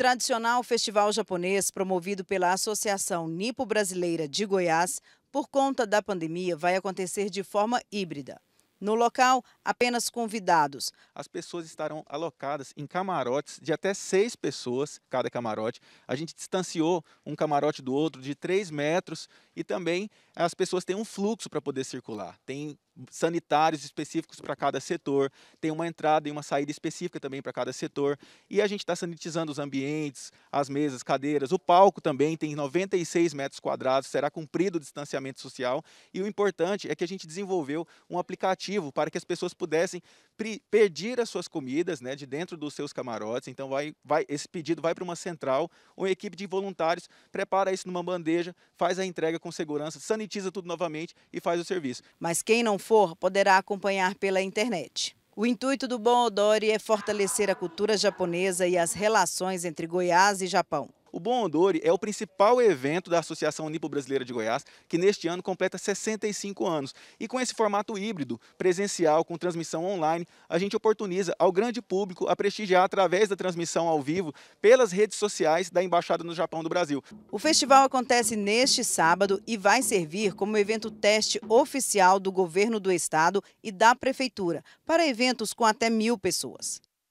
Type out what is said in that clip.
tradicional festival japonês, promovido pela Associação Nipo Brasileira de Goiás, por conta da pandemia, vai acontecer de forma híbrida. No local, apenas convidados. As pessoas estarão alocadas em camarotes de até seis pessoas, cada camarote. A gente distanciou um camarote do outro de três metros e também as pessoas têm um fluxo para poder circular. Tem sanitários específicos para cada setor, tem uma entrada e uma saída específica também para cada setor. E a gente está sanitizando os ambientes, as mesas, cadeiras. O palco também tem 96 metros quadrados, será cumprido o distanciamento social. E o importante é que a gente desenvolveu um aplicativo para que as pessoas pudessem pedir as suas comidas né, de dentro dos seus camarotes. Então, vai, vai, esse pedido vai para uma central, uma equipe de voluntários prepara isso numa bandeja, faz a entrega com segurança, sanitiza tudo novamente e faz o serviço. Mas quem não for, poderá acompanhar pela internet. O intuito do Bom Odori é fortalecer a cultura japonesa e as relações entre Goiás e Japão. O Bom Odori é o principal evento da Associação Nipo-Brasileira de Goiás, que neste ano completa 65 anos. E com esse formato híbrido, presencial, com transmissão online, a gente oportuniza ao grande público a prestigiar através da transmissão ao vivo pelas redes sociais da Embaixada no Japão do Brasil. O festival acontece neste sábado e vai servir como evento teste oficial do governo do estado e da prefeitura para eventos com até mil pessoas.